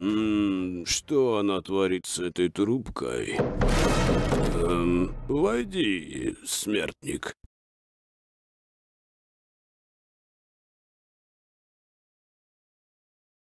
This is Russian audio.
М что она творит с этой трубкой? Эм, войди, смертник.